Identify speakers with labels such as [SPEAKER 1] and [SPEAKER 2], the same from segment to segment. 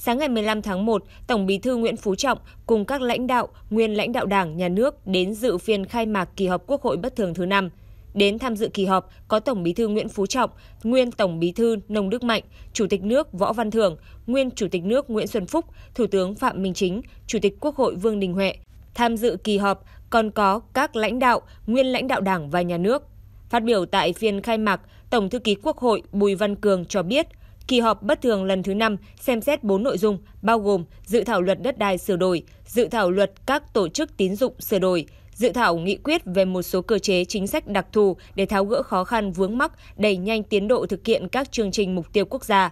[SPEAKER 1] sáng ngày 15 tháng 1, Tổng Bí thư Nguyễn Phú Trọng cùng các lãnh đạo, nguyên lãnh đạo Đảng, Nhà nước đến dự phiên khai mạc kỳ họp Quốc hội bất thường thứ năm. Đến tham dự kỳ họp có Tổng Bí thư Nguyễn Phú Trọng, nguyên Tổng Bí thư Nông Đức Mạnh, Chủ tịch nước Võ Văn Thưởng, nguyên Chủ tịch nước Nguyễn Xuân Phúc, Thủ tướng Phạm Minh Chính, Chủ tịch Quốc hội Vương Đình Huệ. Tham dự kỳ họp còn có các lãnh đạo, nguyên lãnh đạo Đảng và Nhà nước. Phát biểu tại phiên khai mạc, Tổng thư ký Quốc hội Bùi Văn Cường cho biết, Kỳ họp bất thường lần thứ 5 xem xét 4 nội dung bao gồm dự thảo luật đất đai sửa đổi, dự thảo luật các tổ chức tín dụng sửa đổi, dự thảo nghị quyết về một số cơ chế chính sách đặc thù để tháo gỡ khó khăn vướng mắc, đẩy nhanh tiến độ thực hiện các chương trình mục tiêu quốc gia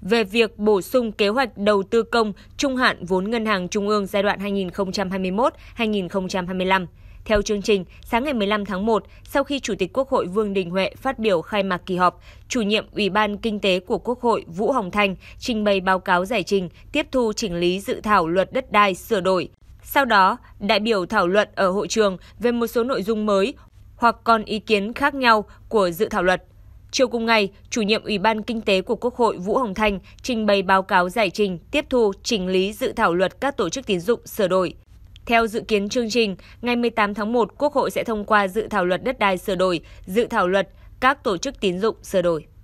[SPEAKER 1] về việc bổ sung kế hoạch đầu tư công trung hạn vốn ngân hàng trung ương giai đoạn 2021-2025. Theo chương trình, sáng ngày 15 tháng 1, sau khi Chủ tịch Quốc hội Vương Đình Huệ phát biểu khai mạc kỳ họp, chủ nhiệm Ủy ban Kinh tế của Quốc hội Vũ Hồng Thanh trình bày báo cáo giải trình tiếp thu chỉnh lý dự thảo luật đất đai sửa đổi. Sau đó, đại biểu thảo luận ở hội trường về một số nội dung mới hoặc còn ý kiến khác nhau của dự thảo luật. Chiều cùng ngày, chủ nhiệm Ủy ban Kinh tế của Quốc hội Vũ Hồng Thanh trình bày báo cáo giải trình, tiếp thu, chỉnh lý dự thảo luật các tổ chức tín dụng sửa đổi. Theo dự kiến chương trình, ngày 18 tháng 1, Quốc hội sẽ thông qua dự thảo luật đất đai sửa đổi, dự thảo luật các tổ chức tín dụng sửa đổi.